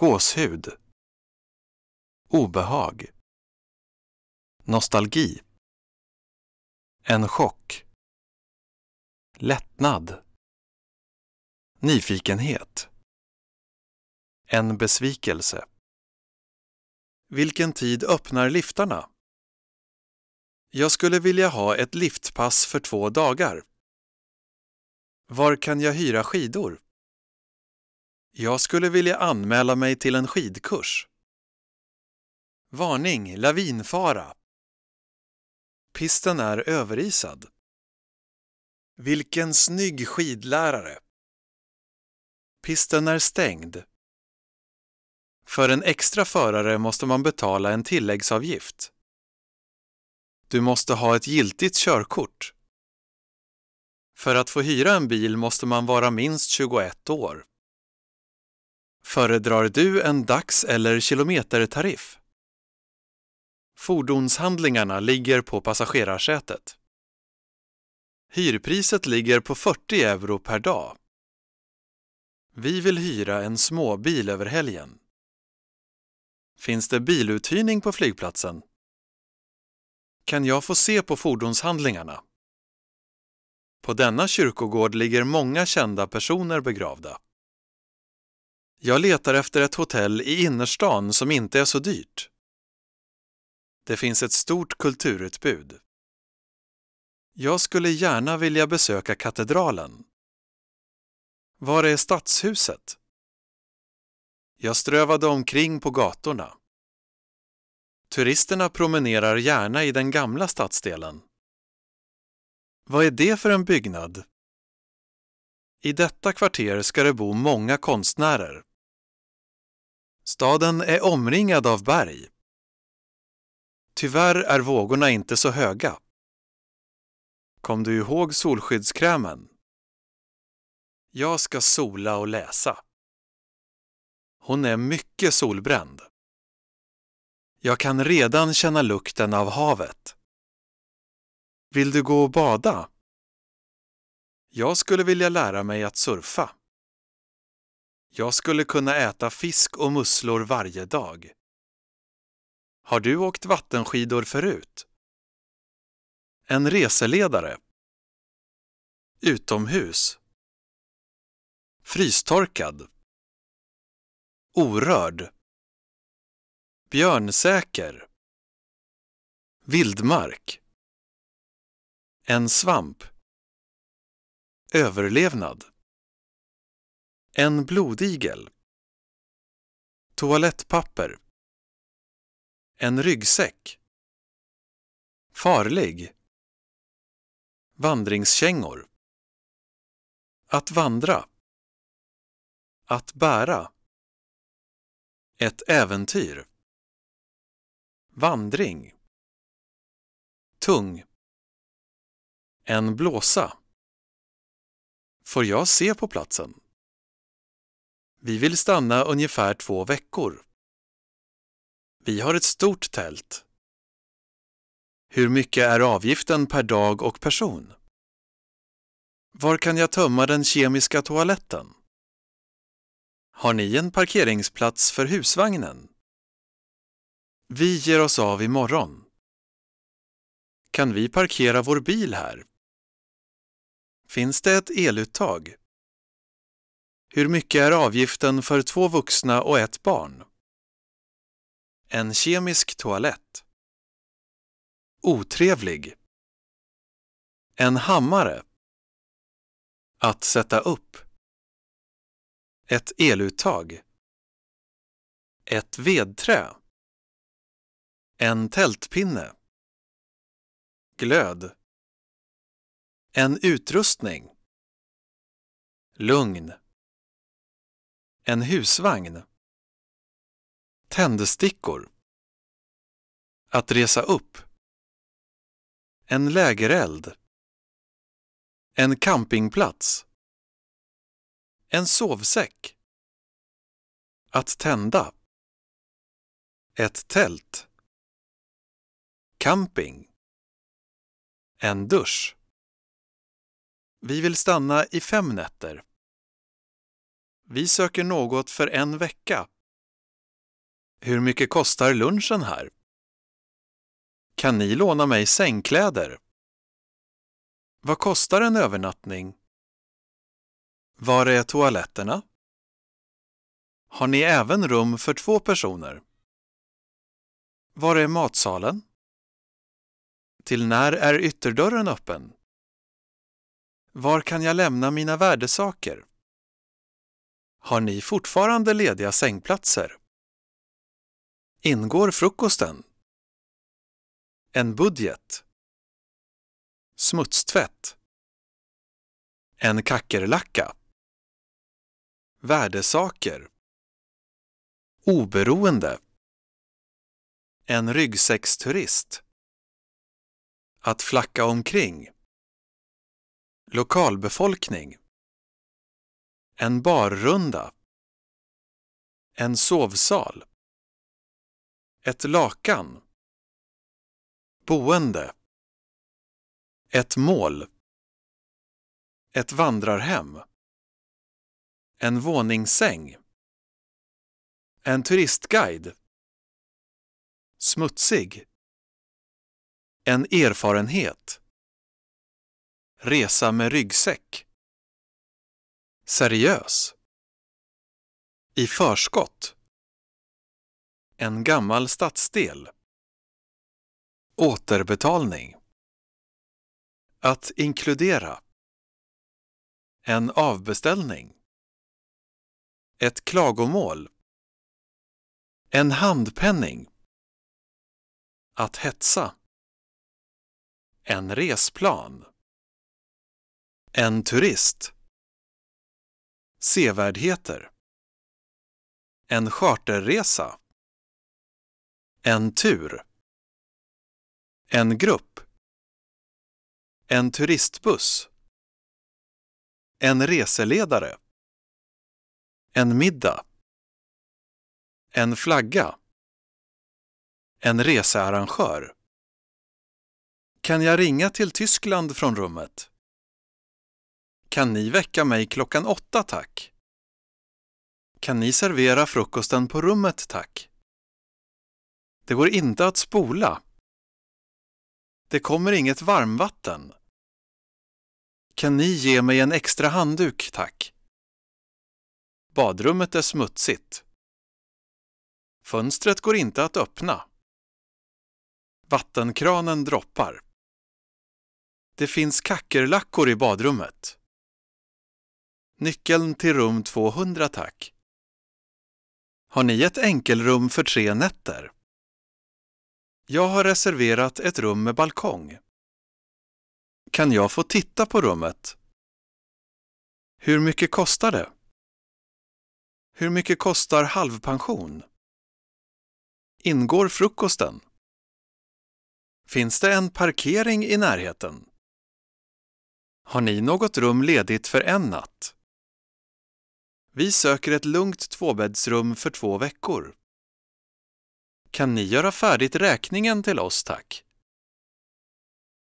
gåshud, obehag, nostalgi, en chock, lättnad, nyfikenhet, en besvikelse. Vilken tid öppnar liftarna? Jag skulle vilja ha ett liftpass för två dagar. Var kan jag hyra skidor? Jag skulle vilja anmäla mig till en skidkurs. Varning, lavinfara! Pisten är överisad. Vilken snygg skidlärare! Pisten är stängd. För en extra förare måste man betala en tilläggsavgift. Du måste ha ett giltigt körkort. För att få hyra en bil måste man vara minst 21 år. Föredrar du en dags eller kilometertariff? Fordonshandlingarna ligger på passagerarsätet. Hyrpriset ligger på 40 euro per dag. Vi vill hyra en småbil över helgen. Finns det biluthyrning på flygplatsen? Kan jag få se på fordonshandlingarna? På denna kyrkogård ligger många kända personer begravda. Jag letar efter ett hotell i innerstan som inte är så dyrt. Det finns ett stort kulturutbud. Jag skulle gärna vilja besöka katedralen. Var är stadshuset? Jag strövade omkring på gatorna. Turisterna promenerar gärna i den gamla stadsdelen. Vad är det för en byggnad? I detta kvarter ska det bo många konstnärer. Staden är omringad av berg. Tyvärr är vågorna inte så höga. Kom du ihåg solskyddskrämen? Jag ska sola och läsa. Hon är mycket solbränd. Jag kan redan känna lukten av havet. Vill du gå och bada? Jag skulle vilja lära mig att surfa. Jag skulle kunna äta fisk och musslor varje dag. Har du åkt vattenskidor förut? En reseledare. Utomhus. Frystorkad. Orörd. Björnsäker. Vildmark. En svamp. Överlevnad. En blodigel. Toalettpapper. En ryggsäck. Farlig. Vandringskängor. Att vandra. Att bära. Ett äventyr. Vandring. Tung. En blåsa. Får jag se på platsen? Vi vill stanna ungefär två veckor. Vi har ett stort tält. Hur mycket är avgiften per dag och person? Var kan jag tömma den kemiska toaletten? Har ni en parkeringsplats för husvagnen? Vi ger oss av imorgon. Kan vi parkera vår bil här? Finns det ett eluttag? Hur mycket är avgiften för två vuxna och ett barn? En kemisk toalett. Otrevlig. En hammare. Att sätta upp. Ett eluttag. Ett vedträ. En tältpinne. Glöd. En utrustning. Lugn. En husvagn. Tändstickor. Att resa upp. En lägereld. En campingplats. En sovsäck. Att tända. Ett tält. Camping. En dusch. Vi vill stanna i fem nätter. Vi söker något för en vecka. Hur mycket kostar lunchen här? Kan ni låna mig sängkläder? Vad kostar en övernattning? Var är toaletterna? Har ni även rum för två personer? Var är matsalen? Till när är ytterdörren öppen? Var kan jag lämna mina värdesaker? Har ni fortfarande lediga sängplatser? Ingår frukosten? En budget? Smutstvätt? En kackerlacka? Värdesaker? Oberoende? En ryggsäcksturist? Att flacka omkring? Lokalbefolkning? En barrunda. En sovsal. Ett lakan. Boende. Ett mål. Ett vandrarhem. En våningssäng. En turistguide. Smutsig. En erfarenhet. Resa med ryggsäck. Seriös. I förskott. En gammal stadsdel. Återbetalning. Att inkludera. En avbeställning. Ett klagomål. En handpenning. Att hetsa. En resplan. En turist. Sevärdheter En charterresa En tur En grupp En turistbuss En reseledare En middag En flagga En researrangör Kan jag ringa till Tyskland från rummet? Kan ni väcka mig klockan åtta, tack? Kan ni servera frukosten på rummet, tack? Det går inte att spola. Det kommer inget varmvatten. Kan ni ge mig en extra handduk, tack? Badrummet är smutsigt. Fönstret går inte att öppna. Vattenkranen droppar. Det finns kackerlackor i badrummet. Nyckeln till rum 200 tack. Har ni ett enkelrum för tre nätter? Jag har reserverat ett rum med balkong. Kan jag få titta på rummet? Hur mycket kostar det? Hur mycket kostar halvpension? Ingår frukosten? Finns det en parkering i närheten? Har ni något rum ledigt för en natt? Vi söker ett lugnt tvåbäddsrum för två veckor. Kan ni göra färdigt räkningen till oss, tack?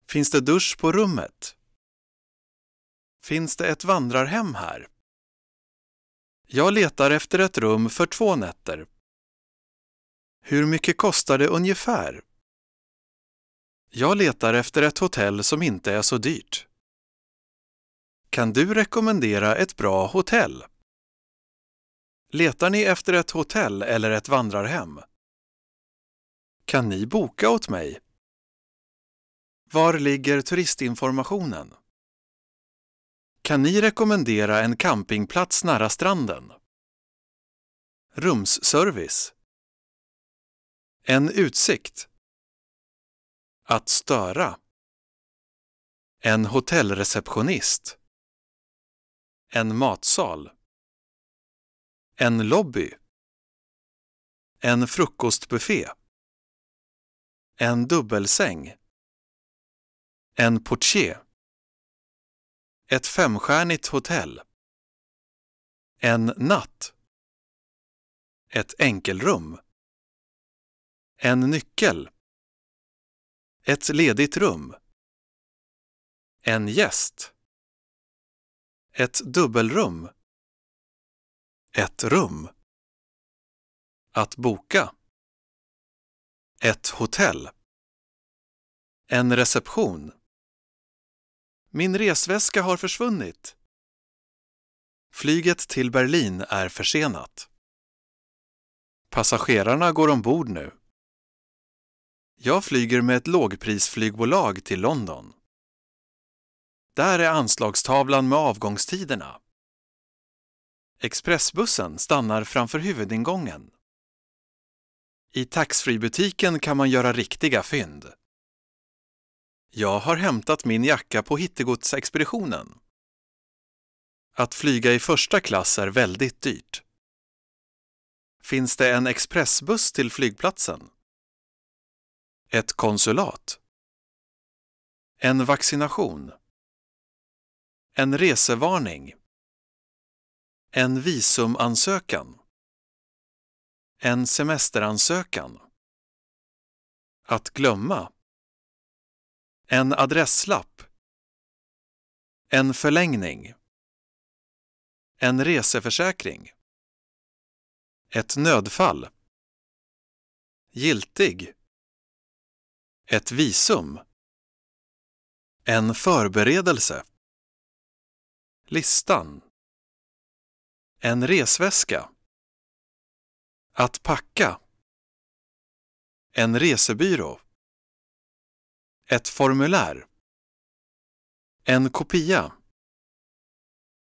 Finns det dusch på rummet? Finns det ett vandrarhem här? Jag letar efter ett rum för två nätter. Hur mycket kostar det ungefär? Jag letar efter ett hotell som inte är så dyrt. Kan du rekommendera ett bra hotell? Letar ni efter ett hotell eller ett vandrarhem? Kan ni boka åt mig? Var ligger turistinformationen? Kan ni rekommendera en campingplats nära stranden? Rumsservice. En utsikt. Att störa. En hotellreceptionist. En matsal. En lobby. En frukostbuffé. En dubbelsäng. En portier. Ett femstjärnigt hotell. En natt. Ett enkelrum. En nyckel. Ett ledigt rum. En gäst. Ett dubbelrum. Ett rum. Att boka. Ett hotell. En reception. Min resväska har försvunnit. Flyget till Berlin är försenat. Passagerarna går ombord nu. Jag flyger med ett lågprisflygbolag till London. Där är anslagstavlan med avgångstiderna. Expressbussen stannar framför huvudingången. I taxfreebutiken kan man göra riktiga fynd. Jag har hämtat min jacka på hittegodsexpeditionen. Att flyga i första klass är väldigt dyrt. Finns det en expressbuss till flygplatsen? Ett konsulat. En vaccination. En resevarning. En visumansökan. En semesteransökan. Att glömma. En adresslapp. En förlängning. En reseförsäkring. Ett nödfall. Giltig. Ett visum. En förberedelse. Listan. En resväska. Att packa. En resebyrå. Ett formulär. En kopia.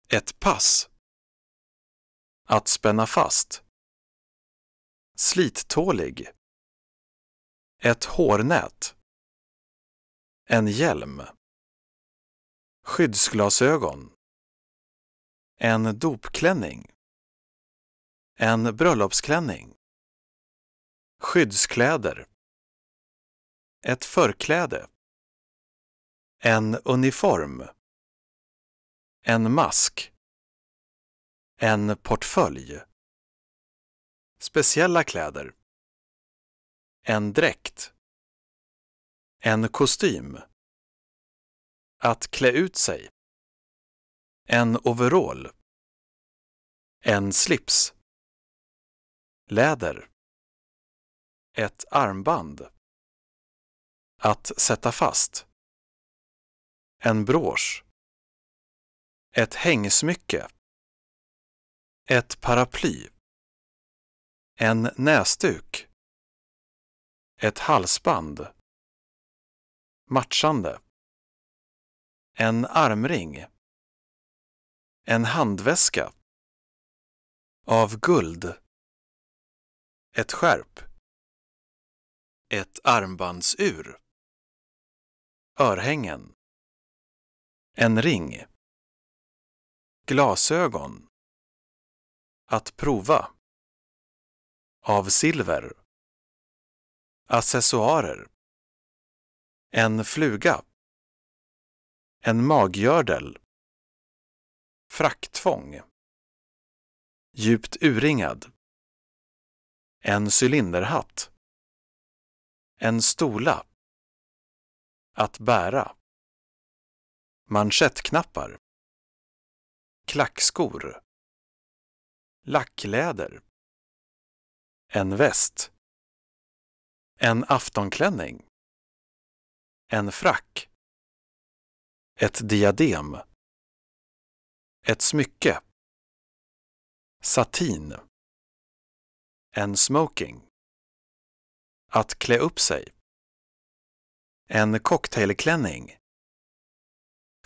Ett pass. Att spänna fast. Slittålig. Ett hårnät. En hjälm. Skyddsglasögon. En dopklänning. En bröllopsklänning. Skyddskläder. Ett förkläde. En uniform. En mask. En portfölj. Speciella kläder. En dräkt. En kostym. Att klä ut sig. En overall. En slips. Läder. Ett armband. Att sätta fast. En brosch. Ett hängsmycke. Ett paraply. En näsduk. Ett halsband. Matchande. En armring. En handväska. Av guld. Ett skärp. Ett armbandsur. Örhängen. En ring. Glasögon. Att prova. Av silver. Accessoarer. En fluga. En maggördel fraktfång, djupt urringad, en cylinderhatt, en stola, att bära, manschettknappar, klackskor, lackläder, en väst, en aftonklänning, en frack, ett diadem, ett smycke. Satin. En smoking. Att klä upp sig. En cocktailklänning.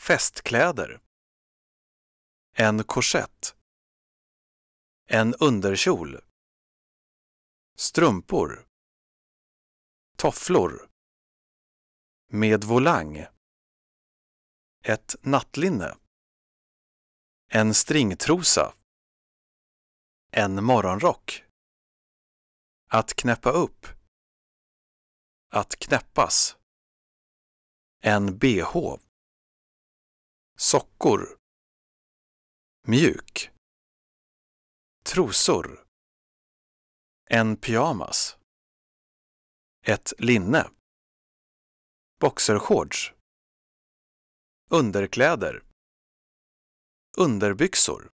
Festkläder. En korsett. En underkjol. Strumpor. Tofflor. Med volang. Ett nattlinne. En stringtrosa. En morgonrock. Att knäppa upp. Att knäppas. En bh. Sockor. Mjuk. Trosor. En pyjamas. Ett linne. Boxershorts. Underkläder. Underbyxor.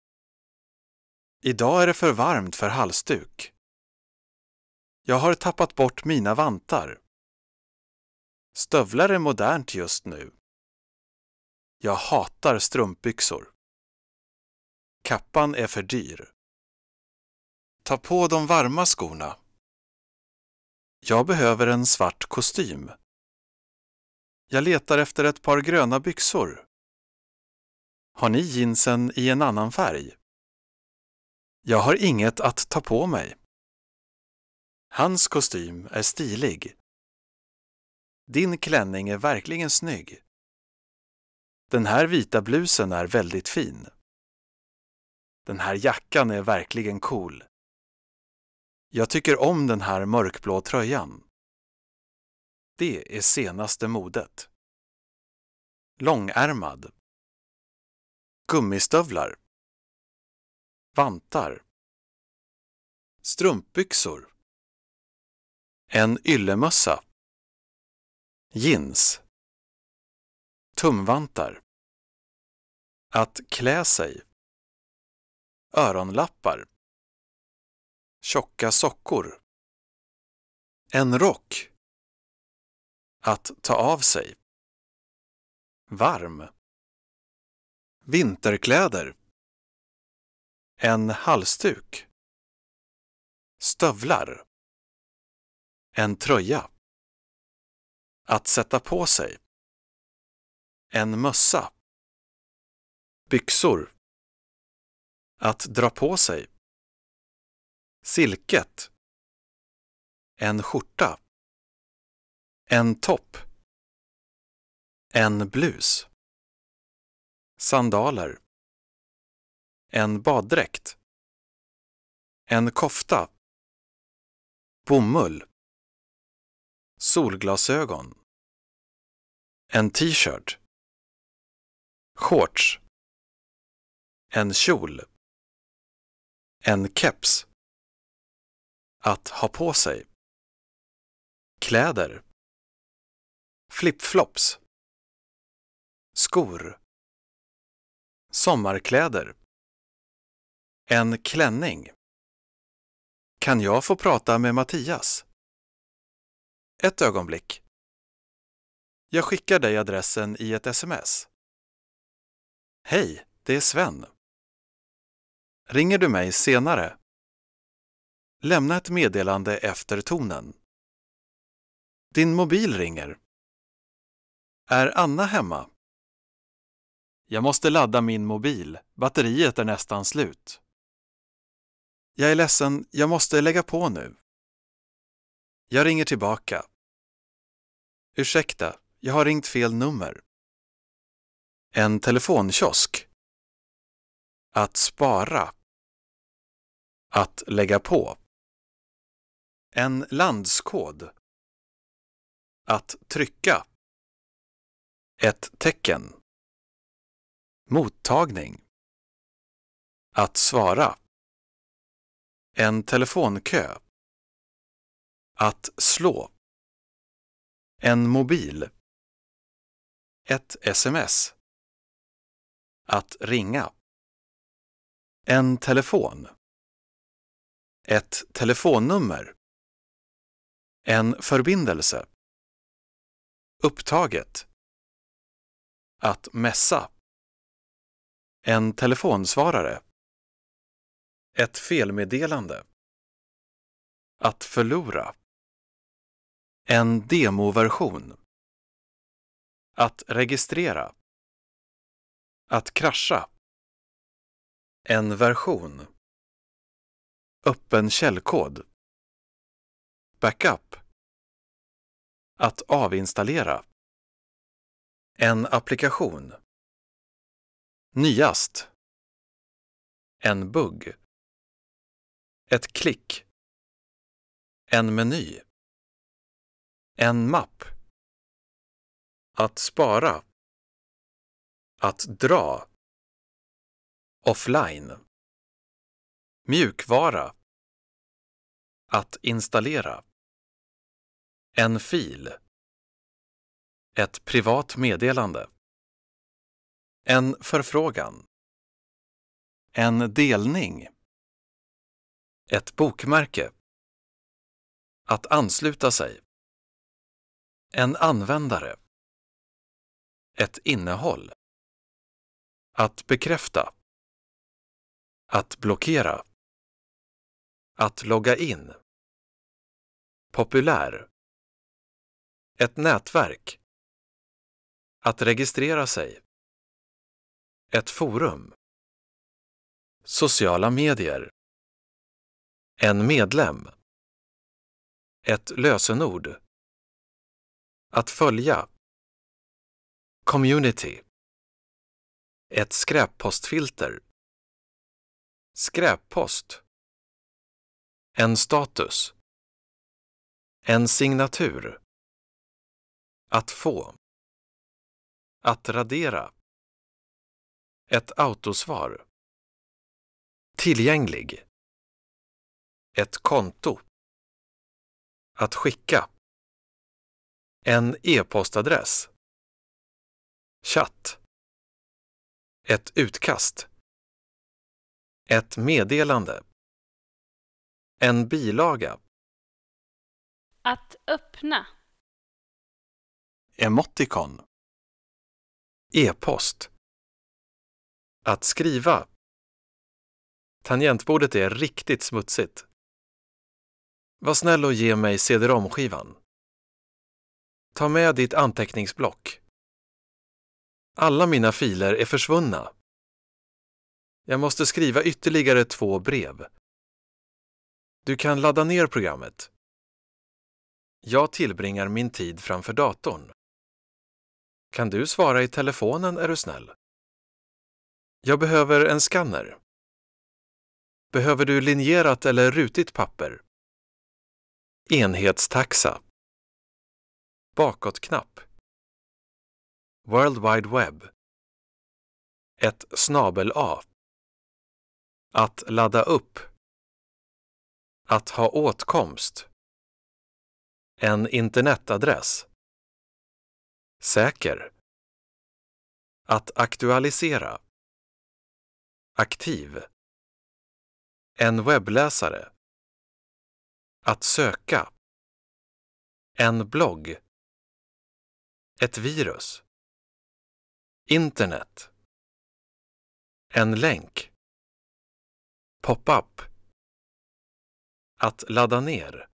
Idag är det för varmt för halsduk. Jag har tappat bort mina vantar. Stövlar är modernt just nu. Jag hatar strumpbyxor. Kappan är för dyr. Ta på de varma skorna. Jag behöver en svart kostym. Jag letar efter ett par gröna byxor. Har ni jeansen i en annan färg? Jag har inget att ta på mig. Hans kostym är stilig. Din klänning är verkligen snygg. Den här vita blusen är väldigt fin. Den här jackan är verkligen cool. Jag tycker om den här mörkblå tröjan. Det är senaste modet. Långärmad gummistövlar, vantar, strumpbyxor, en yllemössa, jeans, tumvantar, att klä sig, öronlappar, tjocka sockor, en rock, att ta av sig, varm, Vinterkläder. En halsduk. Stövlar. En tröja. Att sätta på sig. En mössa. Byxor. Att dra på sig. Silket. En skjorta. En topp. En blus sandaler, en baddräkt, en kofta, bomull, solglasögon, en t-shirt, shorts, en kjol, en keps, att ha på sig, kläder, flipflops, skor, Sommarkläder. En klänning. Kan jag få prata med Mattias? Ett ögonblick. Jag skickar dig adressen i ett sms. Hej, det är Sven. Ringer du mig senare? Lämna ett meddelande efter tonen. Din mobil ringer. Är Anna hemma? Jag måste ladda min mobil. Batteriet är nästan slut. Jag är ledsen, jag måste lägga på nu. Jag ringer tillbaka. Ursäkta, jag har ringt fel nummer. En telefonkiosk. Att spara. Att lägga på. En landskod. Att trycka. Ett tecken. Mottagning. Att svara. En telefonkö. Att slå. En mobil. Ett sms. Att ringa. En telefon. Ett telefonnummer. En förbindelse. Upptaget. Att mässa. En telefonsvarare. Ett felmeddelande. Att förlora. En demoversion. Att registrera. Att krascha. En version. Öppen källkod. Backup. Att avinstallera. En applikation. Nyast. En bugg. Ett klick. En meny. En mapp. Att spara. Att dra. Offline. Mjukvara. Att installera. En fil. Ett privat meddelande. En förfrågan. En delning. Ett bokmärke. Att ansluta sig. En användare. Ett innehåll. Att bekräfta. Att blockera. Att logga in. Populär. Ett nätverk. Att registrera sig. Ett forum. Sociala medier. En medlem. Ett lösenord. Att följa. Community. Ett skräppostfilter. Skräppost. En status. En signatur. Att få. Att radera. Ett autosvar. Tillgänglig. Ett konto. Att skicka. En e-postadress. Chatt. Ett utkast. Ett meddelande. En bilaga. Att öppna. Emoticon. E-post. Att skriva. Tangentbordet är riktigt smutsigt. Var snäll och ge mig cd-romskivan. Ta med ditt anteckningsblock. Alla mina filer är försvunna. Jag måste skriva ytterligare två brev. Du kan ladda ner programmet. Jag tillbringar min tid framför datorn. Kan du svara i telefonen är du snäll? Jag behöver en skanner. Behöver du linjerat eller rutigt papper? Enhetstaxa. Bakåtknapp. World Wide Web. Ett snabel-A. Att ladda upp. Att ha åtkomst. En internetadress. Säker. Att aktualisera. Aktiv. En webbläsare. Att söka. En blogg. Ett virus. Internet. En länk. Pop-up. Att ladda ner.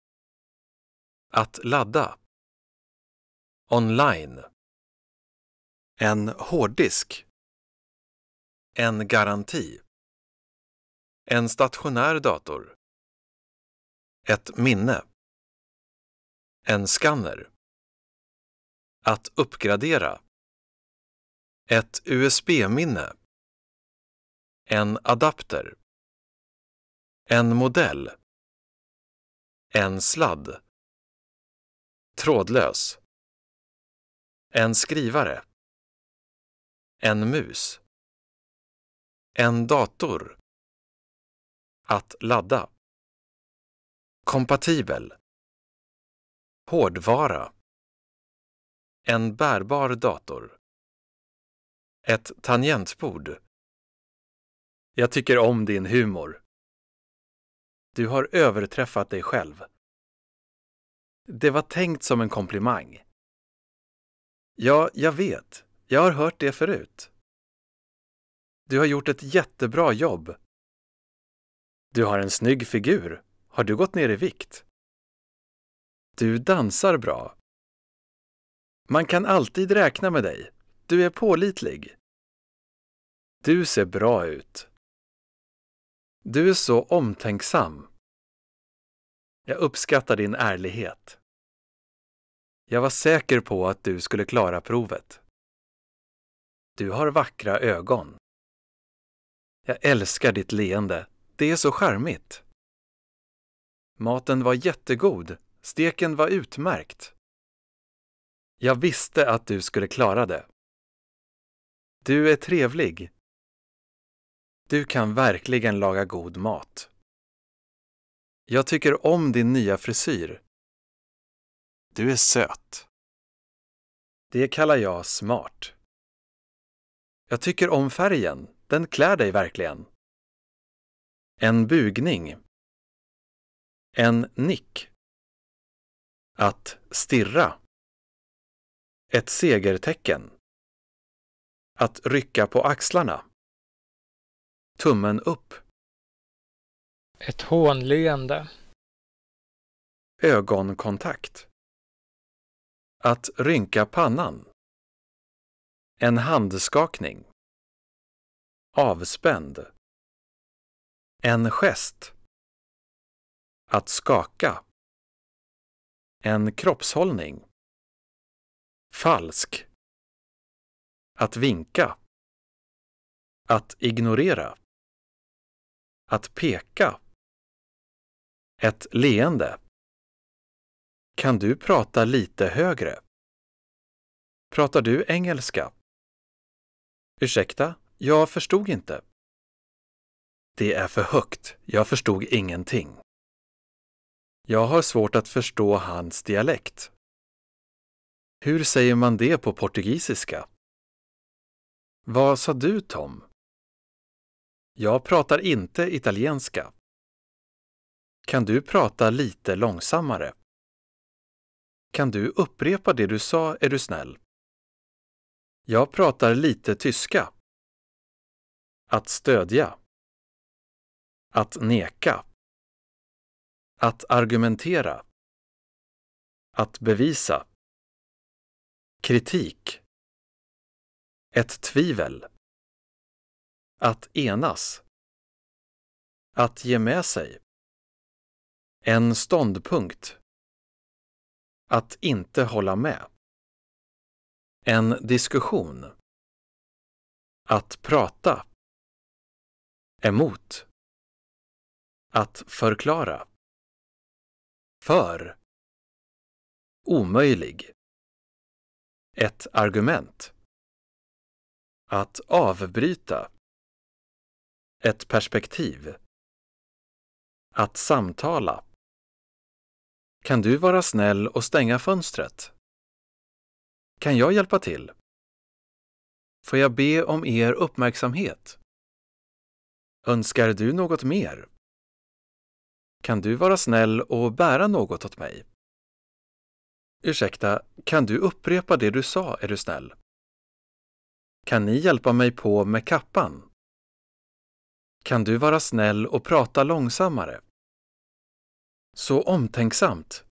Att ladda. Online. En hårddisk. En garanti. En stationär dator. Ett minne. En skanner. Att uppgradera. Ett USB-minne. En adapter. En modell. En sladd. Trådlös. En skrivare. En mus. En dator. Att ladda. Kompatibel. Hårdvara. En bärbar dator. Ett tangentbord. Jag tycker om din humor. Du har överträffat dig själv. Det var tänkt som en komplimang. Ja, jag vet. Jag har hört det förut. Du har gjort ett jättebra jobb. Du har en snygg figur. Har du gått ner i vikt? Du dansar bra. Man kan alltid räkna med dig. Du är pålitlig. Du ser bra ut. Du är så omtänksam. Jag uppskattar din ärlighet. Jag var säker på att du skulle klara provet. Du har vackra ögon. Jag älskar ditt leende. Det är så charmigt. Maten var jättegod. Steken var utmärkt. Jag visste att du skulle klara det. Du är trevlig. Du kan verkligen laga god mat. Jag tycker om din nya frisyr. Du är söt. Det kallar jag smart. Jag tycker om färgen. Den klär dig verkligen. En bugning. En nick. Att stirra. Ett segertecken. Att rycka på axlarna. Tummen upp. Ett hånleende. Ögonkontakt. Att rynka pannan. En handskakning. Avspänd. En gest. Att skaka. En kroppshållning. Falsk. Att vinka. Att ignorera. Att peka. Ett leende. Kan du prata lite högre? Pratar du engelska? Ursäkta, jag förstod inte. Det är för högt. Jag förstod ingenting. Jag har svårt att förstå hans dialekt. Hur säger man det på portugisiska? Vad sa du, Tom? Jag pratar inte italienska. Kan du prata lite långsammare? Kan du upprepa det du sa, är du snäll? Jag pratar lite tyska. Att stödja. Att neka. Att argumentera. Att bevisa. Kritik. Ett tvivel. Att enas. Att ge med sig. En ståndpunkt. Att inte hålla med. En diskussion. Att prata emot att förklara för omöjlig ett argument att avbryta ett perspektiv att samtala Kan du vara snäll och stänga fönstret? Kan jag hjälpa till? Får jag be om er uppmärksamhet? Önskar du något mer? Kan du vara snäll och bära något åt mig? Ursäkta, kan du upprepa det du sa, är du snäll? Kan ni hjälpa mig på med kappan? Kan du vara snäll och prata långsammare? Så omtänksamt!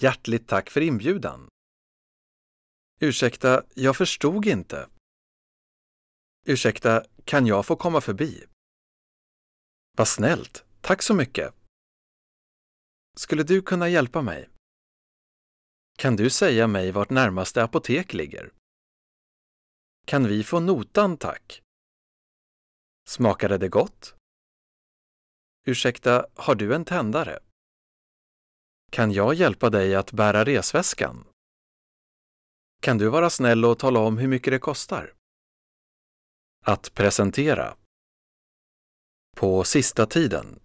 Hjärtligt tack för inbjudan! Ursäkta, jag förstod inte. Ursäkta, kan jag få komma förbi? Vad snällt, tack så mycket. Skulle du kunna hjälpa mig? Kan du säga mig vart närmaste apotek ligger? Kan vi få notan, tack? Smakade det gott? Ursäkta, har du en tändare? Kan jag hjälpa dig att bära resväskan? Kan du vara snäll och tala om hur mycket det kostar? Att presentera. På sista tiden.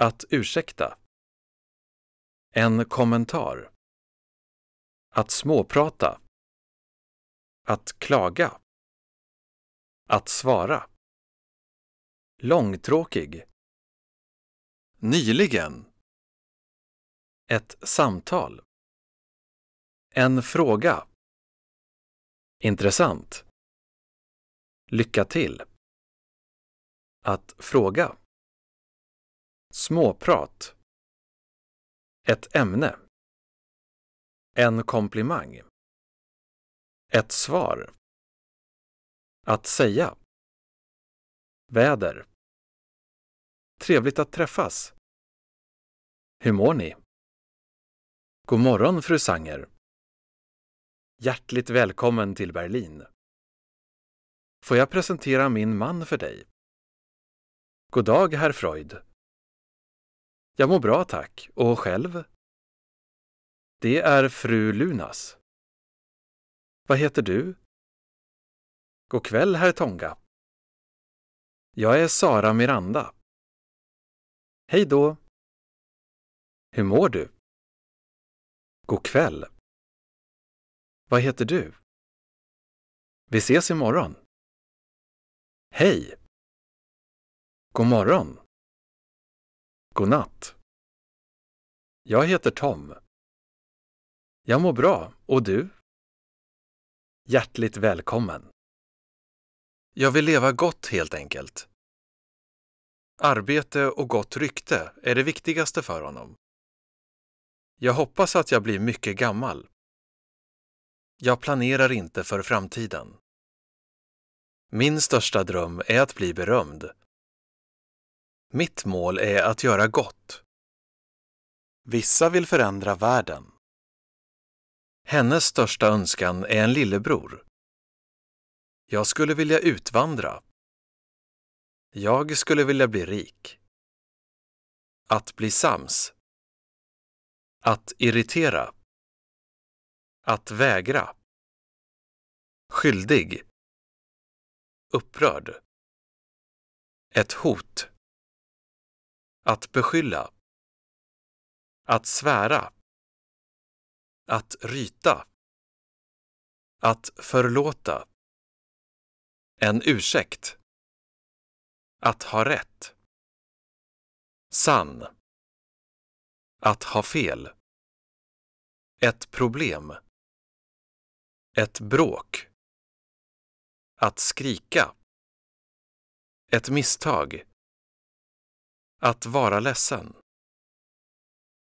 Att ursäkta. En kommentar. Att småprata. Att klaga. Att svara. Långtråkig. Nyligen. Ett samtal. En fråga. Intressant. Lycka till! Att fråga. Småprat. Ett ämne. En komplimang. Ett svar. Att säga. Väder. Trevligt att träffas. Hur mår ni? God morgon, fru Sanger. Hjärtligt välkommen till Berlin. Får jag presentera min man för dig? God dag, herr Freud. Jag mår bra, tack. Och själv? Det är fru Lunas. Vad heter du? God kväll, herr Tonga. Jag är Sara Miranda. Hej då! Hur mår du? God kväll. Vad heter du? Vi ses imorgon. Hej! God morgon! God natt! Jag heter Tom. Jag mår bra, och du? Hjärtligt välkommen! Jag vill leva gott helt enkelt. Arbete och gott rykte är det viktigaste för honom. Jag hoppas att jag blir mycket gammal. Jag planerar inte för framtiden. Min största dröm är att bli berömd. Mitt mål är att göra gott. Vissa vill förändra världen. Hennes största önskan är en lillebror. Jag skulle vilja utvandra. Jag skulle vilja bli rik. Att bli sams. Att irritera. Att vägra. Skyldig upprörd. Ett hot. Att beskylla. Att svära. Att ryta. Att förlåta. En ursäkt. Att ha rätt. Sann. Att ha fel. Ett problem. Ett bråk. Att skrika. Ett misstag. Att vara ledsen.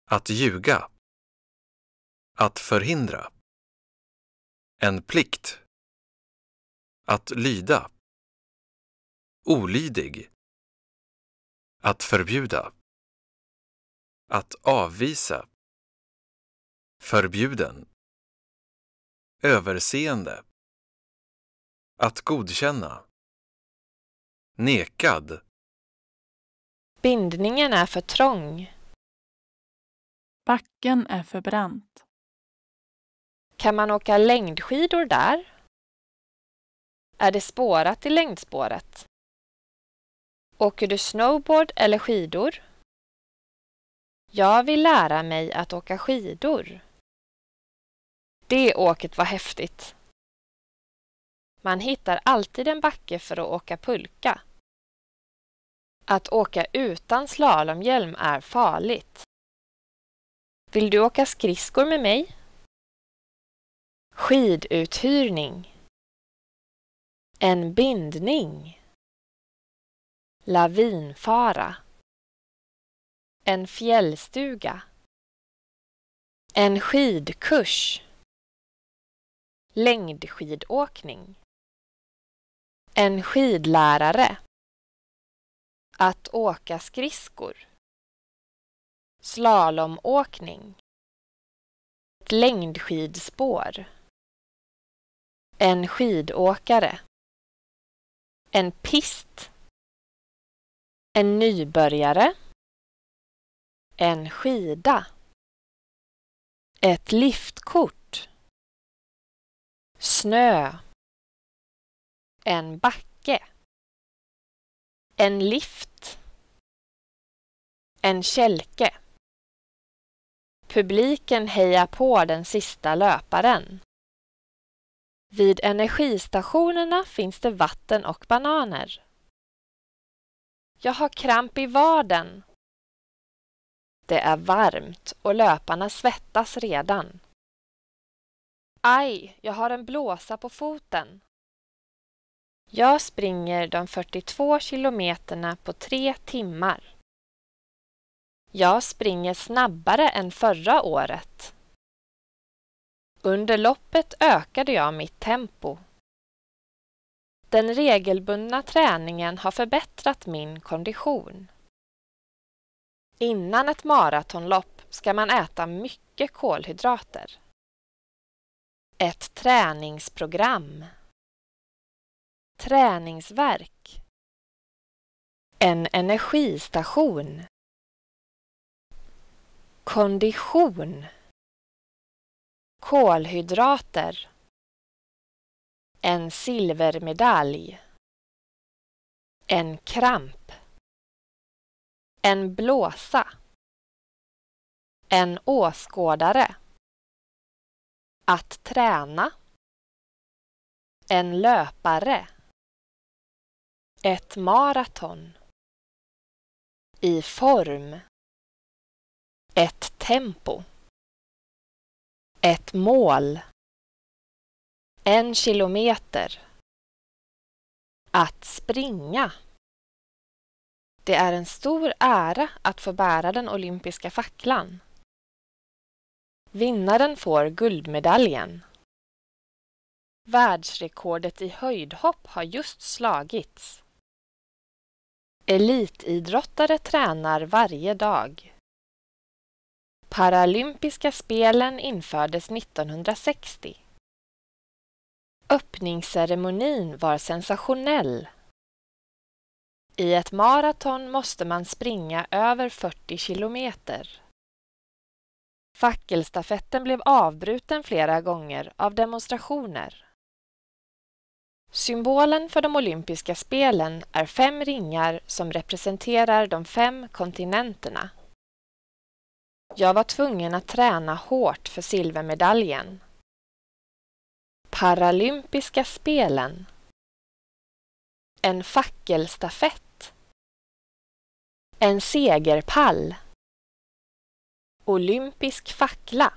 Att ljuga. Att förhindra. En plikt. Att lyda. Olydig. Att förbjuda. Att avvisa. Förbjuden. Överseende. Att godkänna. Nekad. Bindningen är för trång. Backen är för brant. Kan man åka längdskidor där? Är det spårat i längdspåret? Åker du snowboard eller skidor? Jag vill lära mig att åka skidor. Det åket var häftigt. Man hittar alltid en backe för att åka pulka. Att åka utan slalomhjälm är farligt. Vill du åka skridskor med mig? Skiduthyrning. En bindning. Lavinfara. En fjällstuga. En skidkurs. Längdskidåkning. En skidlärare. Att åka skridskor. Slalomåkning. Ett längdskidspår. En skidåkare. En pist. En nybörjare. En skida. Ett liftkort. Snö. En backe. En lift. En kälke. Publiken hejar på den sista löparen. Vid energistationerna finns det vatten och bananer. Jag har kramp i vaden. Det är varmt och löparna svettas redan. Aj, jag har en blåsa på foten. Jag springer de 42 kilometerna på tre timmar. Jag springer snabbare än förra året. Under loppet ökade jag mitt tempo. Den regelbundna träningen har förbättrat min kondition. Innan ett maratonlopp ska man äta mycket kolhydrater. Ett träningsprogram träningsverk. En energistation. Kondition. Kolhydrater. En silvermedalj. En kramp. En blåsa. En åskådare. Att träna. En löpare. Ett maraton. I form. Ett tempo. Ett mål. En kilometer. Att springa. Det är en stor ära att få bära den olympiska facklan. Vinnaren får guldmedaljen. Världsrekordet i höjdhopp har just slagits. Elitidrottare tränar varje dag. Paralympiska spelen infördes 1960. Öppningsceremonin var sensationell. I ett maraton måste man springa över 40 kilometer. Fackelstafetten blev avbruten flera gånger av demonstrationer. Symbolen för de olympiska spelen är fem ringar som representerar de fem kontinenterna. Jag var tvungen att träna hårt för silvermedaljen. Paralympiska spelen. En fackelstafett. En segerpall. Olympisk fackla.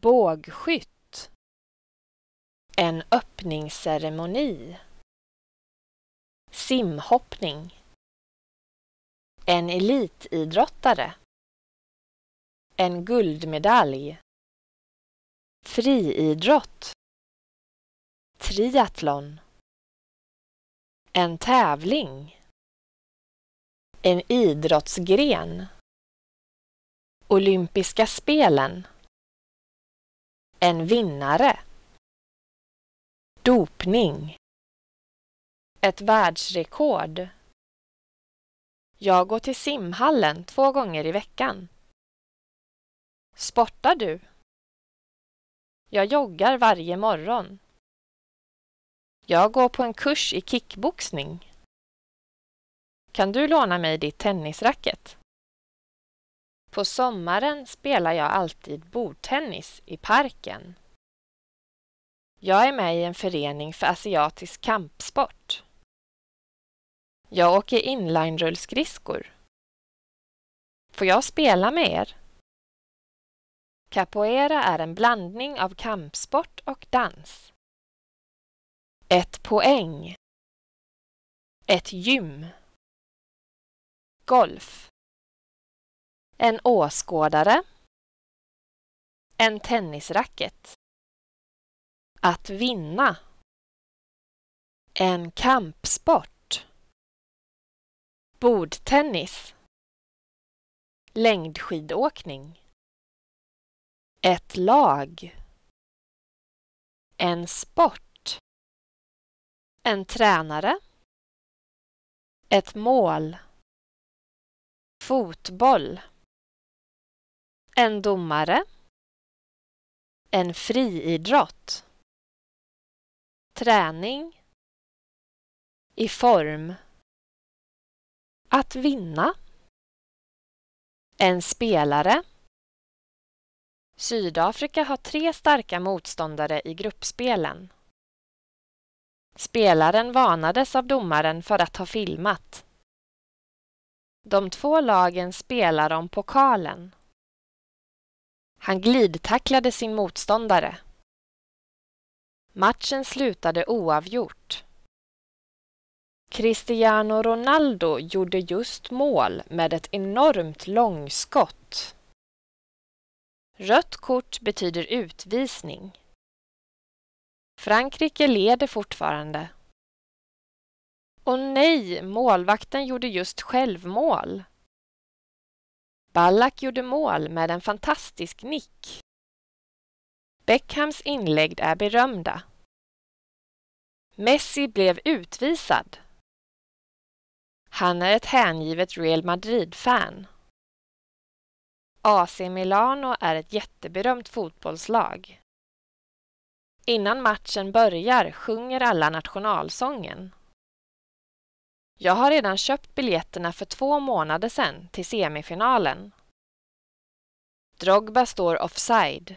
Bågskytt. En öppningsceremoni. Simhoppning. En elitidrottare. En guldmedalj. Friidrott. Triathlon. En tävling. En idrottsgren. Olympiska spelen. En vinnare. Dopning. Ett världsrekord. Jag går till simhallen två gånger i veckan. Sportar du? Jag joggar varje morgon. Jag går på en kurs i kickboxning. Kan du låna mig ditt tennisracket? På sommaren spelar jag alltid bordtennis i parken. Jag är med i en förening för asiatisk kampsport. Jag åker inlinerullskridskor. Får jag spela med er? Capoeira är en blandning av kampsport och dans. Ett poäng. Ett gym. Golf. En åskådare. En tennisracket. Att vinna. En kampsport. Bordtennis. Längdskidåkning. Ett lag. En sport. En tränare. Ett mål. Fotboll. En domare. En friidrott träning, i form, att vinna, en spelare. Sydafrika har tre starka motståndare i gruppspelen. Spelaren varnades av domaren för att ha filmat. De två lagen spelar om pokalen. Han glidtacklade sin motståndare. Matchen slutade oavgjort. Cristiano Ronaldo gjorde just mål med ett enormt långskott. Rött kort betyder utvisning. Frankrike leder fortfarande. Och nej, målvakten gjorde just självmål! Ballack gjorde mål med en fantastisk nick. Beckhams inlägg är berömda. Messi blev utvisad. Han är ett hängivet Real Madrid-fan. AC Milano är ett jätteberömt fotbollslag. Innan matchen börjar sjunger alla nationalsången. Jag har redan köpt biljetterna för två månader sedan till semifinalen. Drogba står offside.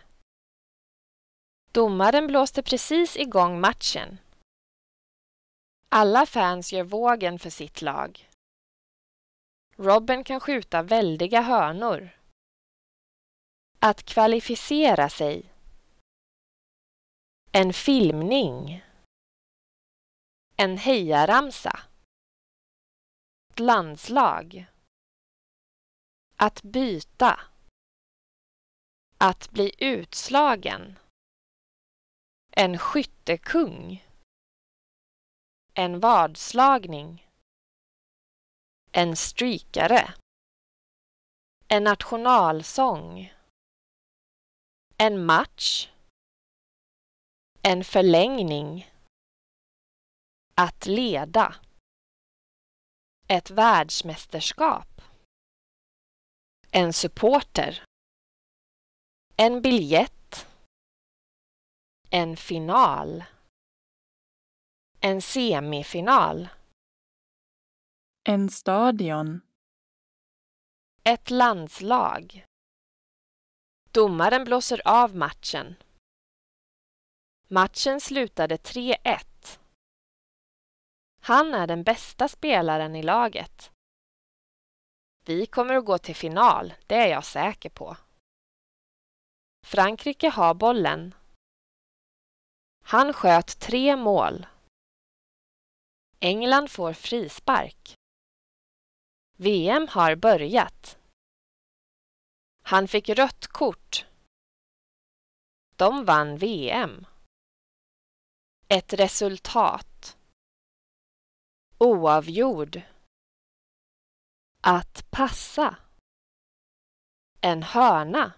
Domaren blåste precis igång matchen. Alla fans gör vågen för sitt lag. Robben kan skjuta väldiga hörnor. Att kvalificera sig. En filmning. En hejaramsa. Ett landslag. Att byta. Att bli utslagen. En skyttekung. En vadslagning. En strykare. En nationalsång. En match. En förlängning. Att leda. Ett världsmästerskap. En supporter. En biljett en final. En semifinal. En stadion. Ett landslag. Domaren blåser av matchen. Matchen slutade 3-1. Han är den bästa spelaren i laget. Vi kommer att gå till final, det är jag säker på. Frankrike har bollen. Han sköt tre mål. England får frispark. VM har börjat. Han fick rött kort. De vann VM. Ett resultat. Oavgjord. Att passa. En hörna.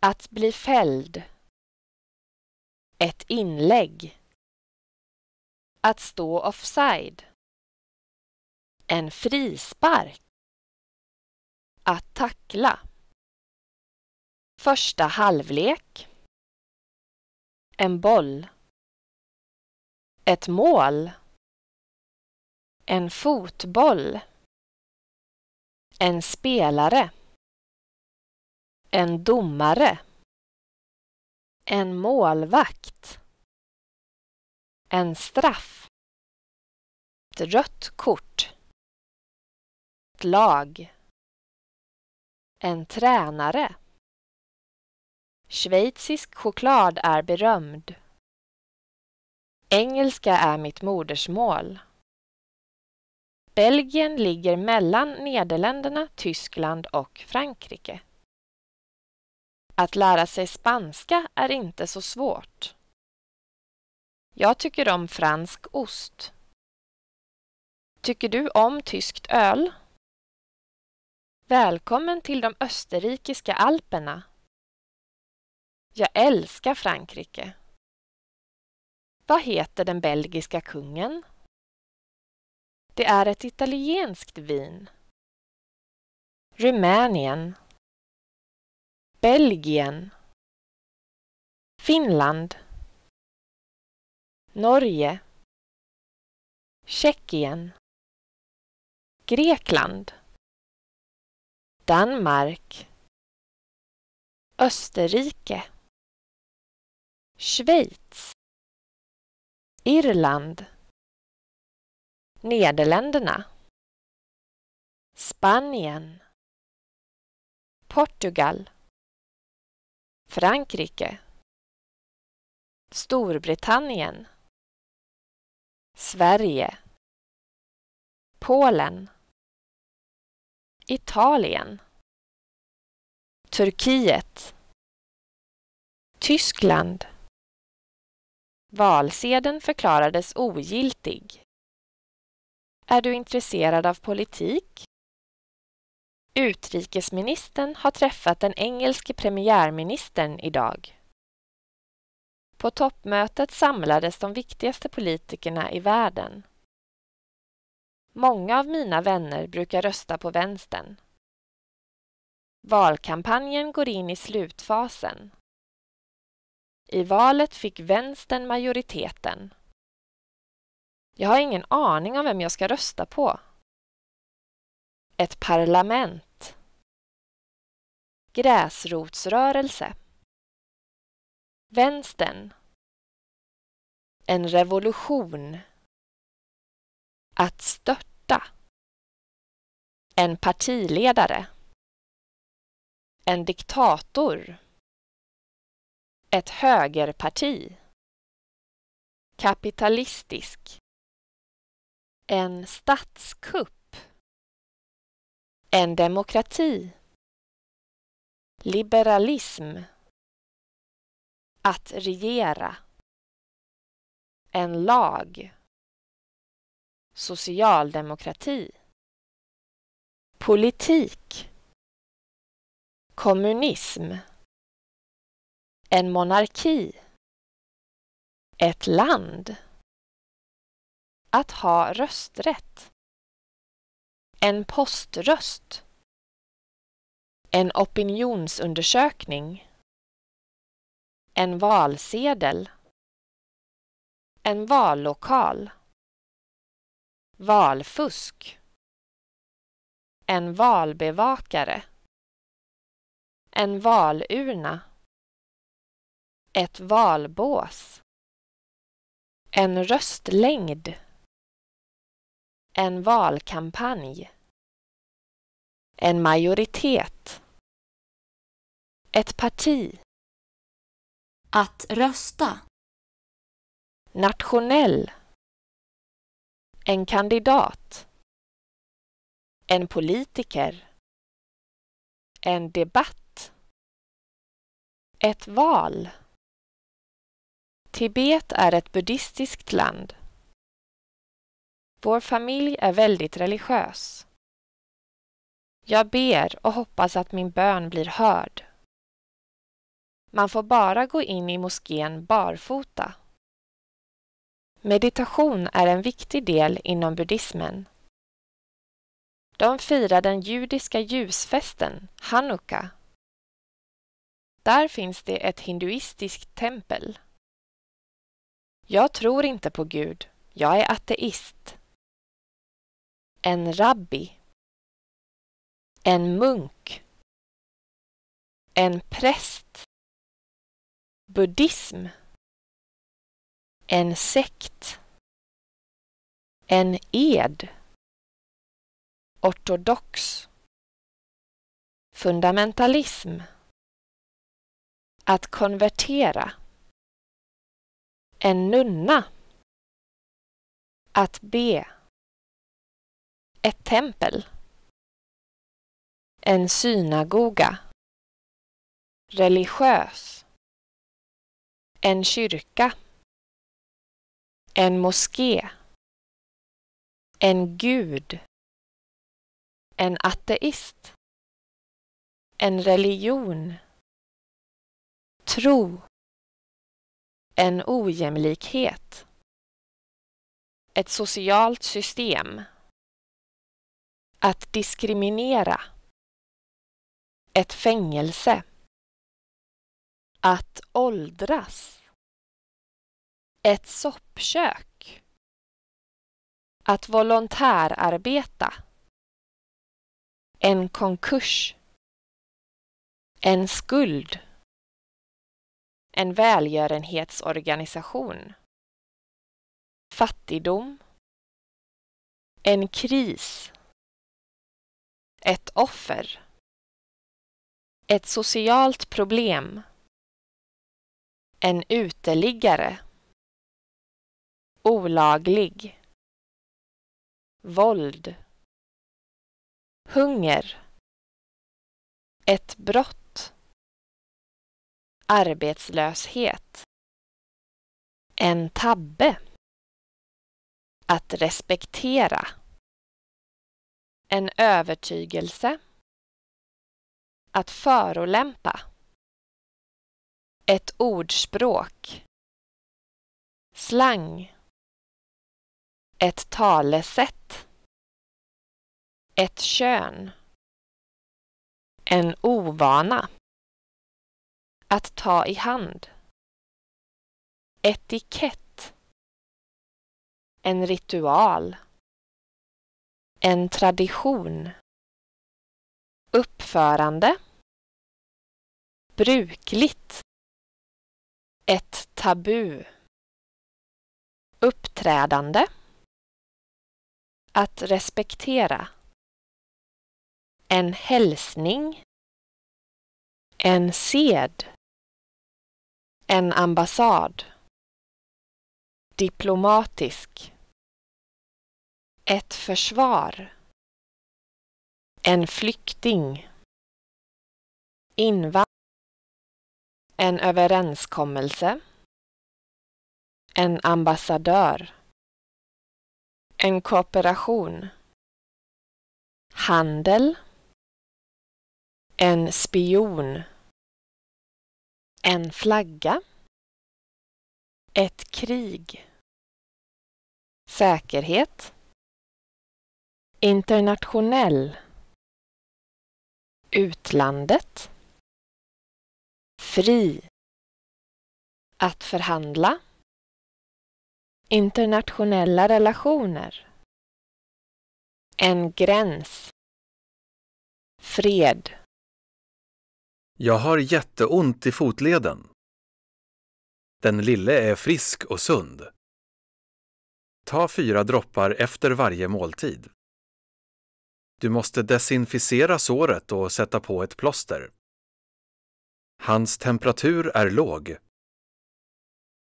Att bli fälld. Ett inlägg. Att stå offside. En frispark. Att tackla. Första halvlek. En boll. Ett mål. En fotboll. En spelare. En domare. En målvakt. En straff. Ett rött kort. Ett lag. En tränare. Schweizisk choklad är berömd. Engelska är mitt modersmål. Belgien ligger mellan Nederländerna, Tyskland och Frankrike. Att lära sig spanska är inte så svårt. Jag tycker om fransk ost. Tycker du om tyskt öl? Välkommen till de österrikiska alperna. Jag älskar Frankrike. Vad heter den belgiska kungen? Det är ett italienskt vin. Rumänien Belgien Finland Norge Tjeckien Grekland Danmark Österrike Schweiz Irland Nederländerna Spanien Portugal Frankrike Storbritannien Sverige Polen Italien Turkiet Tyskland Valsedeln förklarades ogiltig. Är du intresserad av politik? Utrikesministern har träffat den engelske premiärministern i dag. På toppmötet samlades de viktigaste politikerna i världen. Många av mina vänner brukar rösta på vänstern. Valkampanjen går in i slutfasen. I valet fick vänstern majoriteten. Jag har ingen aning om vem jag ska rösta på. Ett parlament gräsrotsrörelse. Vänstern. En revolution. Att störta. En partiledare. En diktator. Ett högerparti. Kapitalistisk. En statskupp. En demokrati. Liberalism. Att regera. En lag. Socialdemokrati. Politik. Kommunism. En monarki. Ett land. Att ha rösträtt. En poströst. En opinionsundersökning. En valsedel. En vallokal. Valfusk. En valbevakare. En valurna. Ett valbås. En röstlängd. En valkampanj. En majoritet. Ett parti. Att rösta. Nationell. En kandidat. En politiker. En debatt. Ett val. Tibet är ett buddhistiskt land. Vår familj är väldigt religiös. Jag ber och hoppas att min bön blir hörd. Man får bara gå in i moskén barfota. Meditation är en viktig del inom buddhismen. De firar den judiska ljusfesten, Hanukka. Där finns det ett hinduistiskt tempel. Jag tror inte på Gud, jag är ateist. En rabbi en munk, en präst, buddhism, en sekt, en ed, ortodox, fundamentalism, att konvertera, en nunna, att be, ett tempel. En synagoga. Religiös. En kyrka. En moské. En gud. En ateist. En religion. Tro. En ojämlikhet. Ett socialt system. Att diskriminera. Ett fängelse. Att åldras. Ett soppkök. Att volontärarbeta. En konkurs. En skuld. En välgörenhetsorganisation. Fattigdom. En kris. Ett offer. Ett socialt problem. En uteliggare. Olaglig. Våld. Hunger. Ett brott. Arbetslöshet. En tabbe. Att respektera. En övertygelse. Att förolämpa. Ett ordspråk. Slang. Ett talesätt. Ett kön. En ovana. Att ta i hand. Etikett. En ritual. En tradition uppförande brukligt ett tabu uppträdande att respektera en hälsning en sed en ambassad diplomatisk ett försvar en flykting. Invand. En överenskommelse. En ambassadör. En kooperation. Handel. En spion. En flagga. Ett krig. Säkerhet. Internationell utlandet, fri, att förhandla, internationella relationer, en gräns, fred. Jag har jätteont i fotleden. Den lille är frisk och sund. Ta fyra droppar efter varje måltid. Du måste desinficera såret och sätta på ett plåster. Hans temperatur är låg.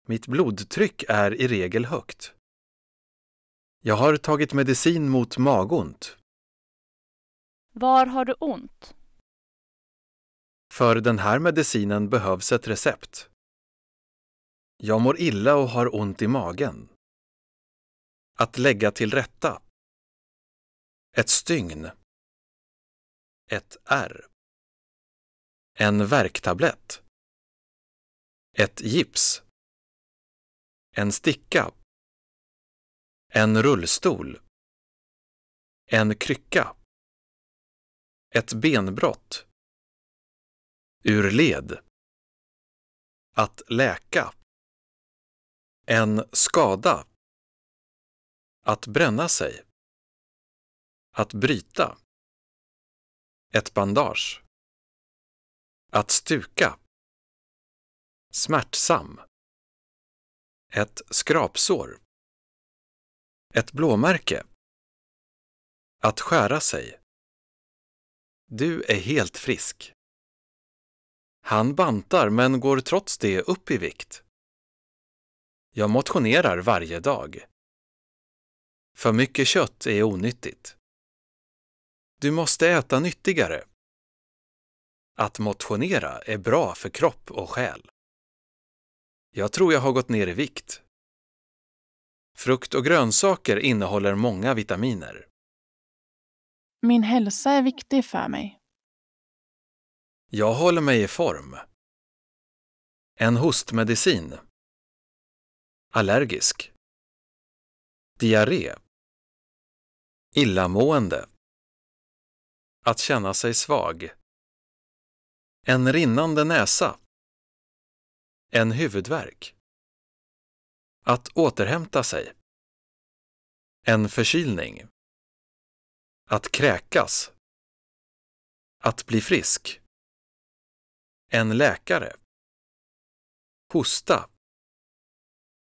Mitt blodtryck är i regel högt. Jag har tagit medicin mot magont. Var har du ont? För den här medicinen behövs ett recept. Jag mår illa och har ont i magen. Att lägga till rätta. Ett stygn. Ett R. En verktablett. Ett gips. En sticka. En rullstol. En krycka. Ett benbrott. Ur led. Att läka. En skada. Att bränna sig. Att bryta. Ett bandage. Att stuka. Smärtsam. Ett skrapsår. Ett blåmärke. Att skära sig. Du är helt frisk. Han bantar men går trots det upp i vikt. Jag motionerar varje dag. För mycket kött är onyttigt. Du måste äta nyttigare. Att motionera är bra för kropp och själ. Jag tror jag har gått ner i vikt. Frukt och grönsaker innehåller många vitaminer. Min hälsa är viktig för mig. Jag håller mig i form. En hostmedicin. Allergisk. Diarré. Illamående. Att känna sig svag. En rinnande näsa. En huvudvärk. Att återhämta sig. En förkylning. Att kräkas. Att bli frisk. En läkare. Hosta.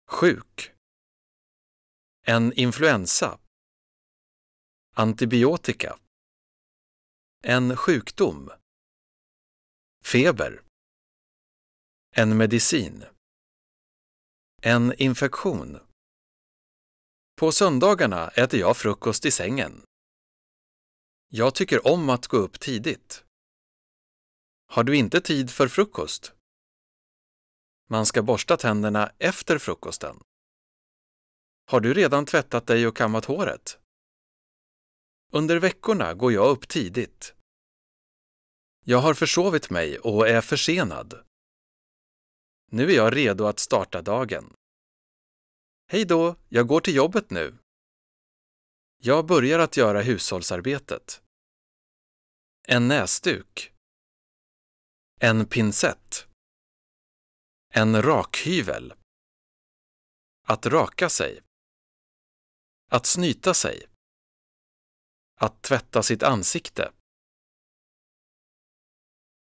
Sjuk. En influensa. Antibiotika. En sjukdom. Feber. En medicin. En infektion. På söndagarna äter jag frukost i sängen. Jag tycker om att gå upp tidigt. Har du inte tid för frukost? Man ska borsta tänderna efter frukosten. Har du redan tvättat dig och kammat håret? Under veckorna går jag upp tidigt. Jag har försovit mig och är försenad. Nu är jag redo att starta dagen. Hej då, jag går till jobbet nu. Jag börjar att göra hushållsarbetet. En näsduk. En pincett. En rakhyvel. Att raka sig. Att snyta sig att tvätta sitt ansikte.